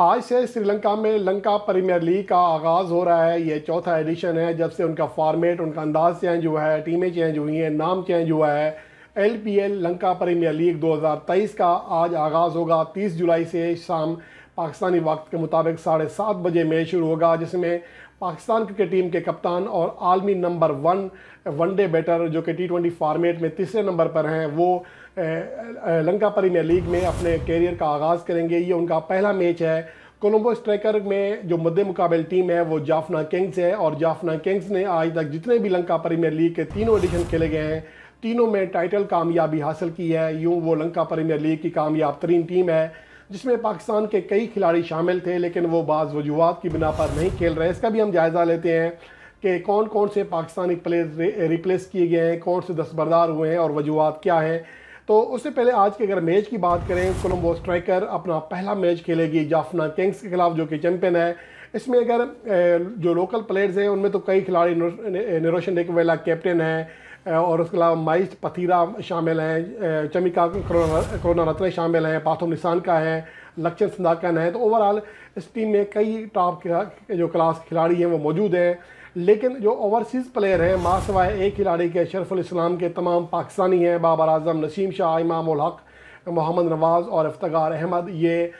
आज से श्रीलंका में लंका प्रीमियर लीग का आगाज़ हो रहा है ये चौथा एडिशन है जब से उनका फॉर्मेट उनका अंदाज चेंज हुआ है टीमें चेंज हुई हैं नाम चेंज हुआ है L P L Lanka premier league 2023 का आज आगाज़ होगा 30 जुलाई से शाम पाकिस्तानी वक्त के मुताबिक साढ़े सात बजे मैच शुरू होगा जिसमें पाकिस्तान क्रिकेट टीम के कप्तान और आलमी नंबर वन वनडे बैटर जो कि टी ट्वेंटी फार्मेट में तीसरे नंबर पर हैं वो लंका प्रीमियर लीग में अपने कैरियर का आगाज़ करेंगे ये उनका पहला मैच है कोलम्बो स्ट्राइकर में जो मद्दे मुकाबल टीम है वो जाफना किंग्स है और जाफना किंग्स ने आज तक जितने भी लंका प्रीमियर लीग के तीनों एडिशन खेले गए हैं तीनों में टाइटल कामयाबी हासिल की है यूँ वो लंका प्रीमियर लीग की कामयाब तरीन टीम है जिसमें पाकिस्तान के कई खिलाड़ी शामिल थे लेकिन वो बाज़ वजूहत की बिना पर नहीं खेल रहे इसका भी हम जायज़ा लेते हैं कि कौन कौन से पाकिस्तानी प्लेयर रिप्लेस किए गए हैं कौन से दस्तबरदार हुए हैं और वजूहत क्या हैं तो उससे पहले आज के अगर मैच की बात करें कोलम्बो स्ट्राइकर अपना पहला मैच खेलेगी जाफना किंग्स के खिलाफ जो कि चैम्पियन है इसमें अगर जो लोकल प्लेयर्स हैं उनमें तो कई खिलाड़ी निरोशन डेकवेला कैप्टन हैं और उसके अलावा माइस पथीरा शामिल हैं चमिका करोना रत्न शामिल हैं पाथो निशान का है लक्षण सिंधाकन है तो ओवरऑल इस टीम में कई टॉप जो क्लास खिलाड़ी हैं वो मौजूद हैं लेकिन जो ओवरसीज़ प्लेयर हैं माँ सवाए एक खिलाड़ी के शरफुल इस्लाम के तमाम पाकिस्तानी हैं बाबर आजम नसीम शाह इमाम हक मोहम्मद नवाज़ और इफ्तार अहमद ये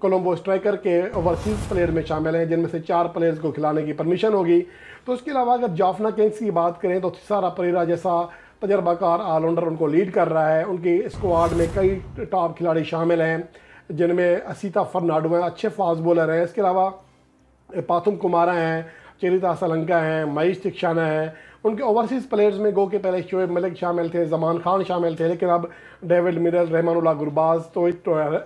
कोलम्बो स्ट्राइकर के ओवरसीज़ प्लेयर में शामिल हैं जिनमें से चार प्लेयर्स को खिलाने की परमिशन होगी तो उसके अलावा अगर जाफना किंग्स की बात करें तो सारा परेरा जैसा तजर्बाकार ऑलराउंडर उनको लीड कर रहा है उनकी स्क्वाड में कई टॉप खिलाड़ी शामिल हैं जिनमें असीता फर्नाडो हैं अच्छे फास्ट बॉलर हैं इसके अलावा पाथुम कुमारा हैं चरिता सलंका हैं महेश तिक्षाना हैं उनके ओवरसीज़ प्लेयर्स में गो के पहले शोएब मलिक शामिल थे जमान खान शामिल थे लेकिन अब डेविड मिरल रहमानुल्ला गुरबाज तो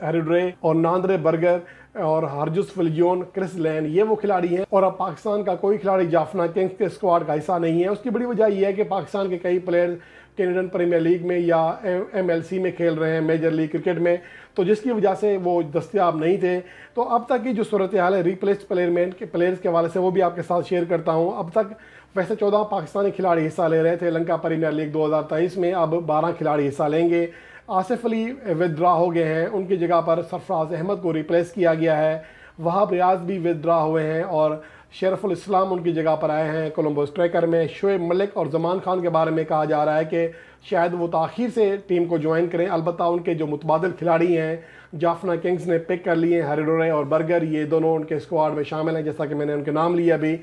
हरिड्रे और नांद्रे बर्गर और हरजुस फिलियोन क्रिस लैन ये वो खिलाड़ी हैं और अब पाकिस्तान का कोई खिलाड़ी जाफना किंग्स के स्क्वाड का हिस्सा नहीं है उसकी बड़ी वजह यह है कि पाकिस्तान के कई प्लेयर कैनेडन प्रीमियर लीग में या सी में खेल रहे हैं मेजर लीग क्रिकेट में तो जिसकी वजह से वो दस्तियाब नहीं थे तो अब तक की जो सूरत हाल है रिप्लेस प्लेयर में के प्लेयर्स के हवाले से वो भी आपके साथ शेयर करता हूँ अब तक वैसे चौदह पाकिस्तानी खिलाड़ी हिस्सा ले रहे थे लंका प्रीमियर लीग 2023 में अब बारह खिलाड़ी हिस्सा लेंगे आसिफ अली विदड्रा हो गए हैं उनकी जगह पर सरफराज अहमद को रिप्लेस किया गया है वहाब रियाज भी विदड्रा हुए हैं और शरफुल इस्लाम उनकी जगह पर आए हैं कोलम्बो स्ट्राइकर में शुएब मलिक और जमान खान के बारे में कहा जा रहा है कि शायद वो ताखिर से टीम को ज्वाइन करें अलबत् उनके जो मुतबादल खिलाड़ी हैं जाफना किंग्स ने पिक कर लिए हैं हरिडोरे और बर्गर ये दोनों उनके स्क्वाड में शामिल हैं जैसा कि मैंने उनके नाम लिया अभी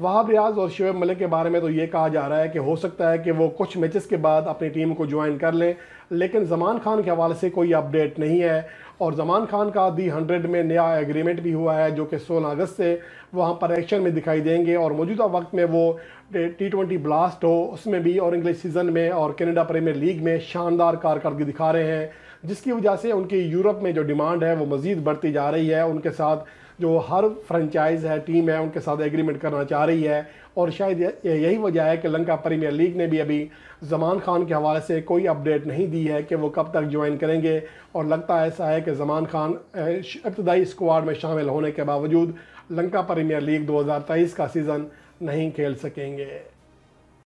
वहाब रियाज और शुएब मलिक के बारे में तो ये कहा जा रहा है कि हो सकता है कि वो कुछ मैचेस के बाद अपनी टीम को ज्वाइन कर लें लेकिन जमान खान के हवाले से कोई अपडेट नहीं है और जमान खान का दी हंड्रेड में नया एग्रीमेंट भी हुआ है जो कि 16 अगस्त से वहाँ पर एक्शन में दिखाई देंगे और मौजूदा वक्त में वो टी ट्वेंटी ब्लास्ट हो उसमें भी और इंग्लिश सीज़न में और कनाडा प्रीमियर लीग में शानदार कारकर्दगी दिखा रहे हैं जिसकी वजह से उनकी यूरोप में जो डिमांड है वो मज़ीद बढ़ती जा रही है उनके साथ जो हर फ्रेंचाइज है टीम है उनके साथ एग्रीमेंट करना चाह रही है और शायद यही वजह है कि लंका प्रीमियर लीग ने भी अभी जमान खान के हवाले से कोई अपडेट नहीं दी है कि वो कब तक ज्वाइन करेंगे और लगता ऐसा है कि कि जमान खान इब्तदाई स्क्वाड में शामिल होने के बावजूद लंका प्रीमियर लीग 2023 का सीज़न नहीं खेल सकेंगे